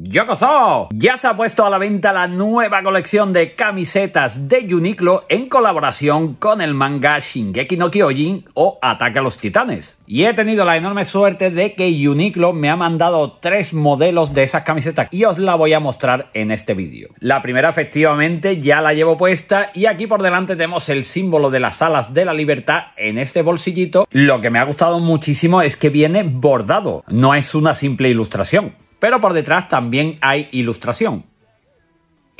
Yokoso, ya se ha puesto a la venta la nueva colección de camisetas de Uniqlo en colaboración con el manga Shingeki no Kyojin o Ataque a los Titanes. Y he tenido la enorme suerte de que Uniqlo me ha mandado tres modelos de esas camisetas y os la voy a mostrar en este vídeo. La primera efectivamente ya la llevo puesta y aquí por delante tenemos el símbolo de las alas de la libertad en este bolsillito. Lo que me ha gustado muchísimo es que viene bordado, no es una simple ilustración pero por detrás también hay ilustración.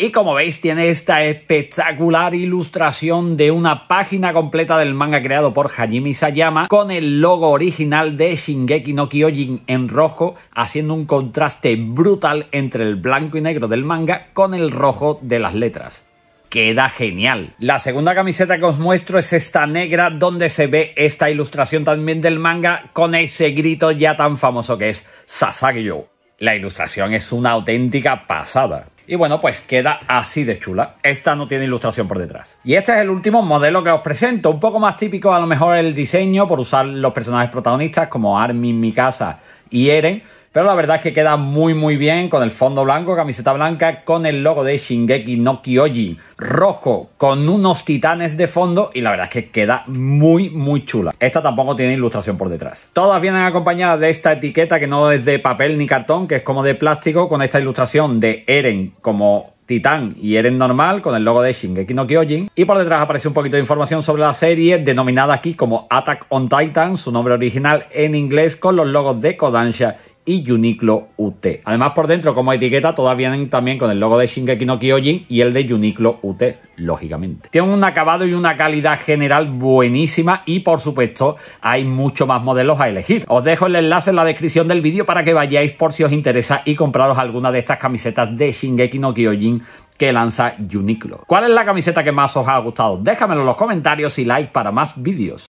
Y como veis tiene esta espectacular ilustración de una página completa del manga creado por Hajime Isayama con el logo original de Shingeki no Kyojin en rojo haciendo un contraste brutal entre el blanco y negro del manga con el rojo de las letras. Queda genial. La segunda camiseta que os muestro es esta negra donde se ve esta ilustración también del manga con ese grito ya tan famoso que es Sasage-yo. La ilustración es una auténtica pasada. Y bueno, pues queda así de chula. Esta no tiene ilustración por detrás. Y este es el último modelo que os presento. Un poco más típico a lo mejor el diseño por usar los personajes protagonistas como Armin, Mikasa y Eren. Pero la verdad es que queda muy muy bien con el fondo blanco, camiseta blanca, con el logo de Shingeki no Kyojin rojo, con unos titanes de fondo y la verdad es que queda muy muy chula. Esta tampoco tiene ilustración por detrás. Todas vienen acompañadas de esta etiqueta que no es de papel ni cartón, que es como de plástico, con esta ilustración de Eren como Titán y Eren normal con el logo de Shingeki no Kyojin. Y por detrás aparece un poquito de información sobre la serie, denominada aquí como Attack on Titan, su nombre original en inglés, con los logos de Kodansha y UNIQLO UT. Además, por dentro, como etiqueta, todavía vienen también con el logo de Shingeki no Kyojin y el de UNIQLO UT, lógicamente. Tiene un acabado y una calidad general buenísima y, por supuesto, hay mucho más modelos a elegir. Os dejo el enlace en la descripción del vídeo para que vayáis por si os interesa y compraros alguna de estas camisetas de Shingeki no Kyojin que lanza Uniqlo. ¿Cuál es la camiseta que más os ha gustado? Déjamelo en los comentarios y like para más vídeos.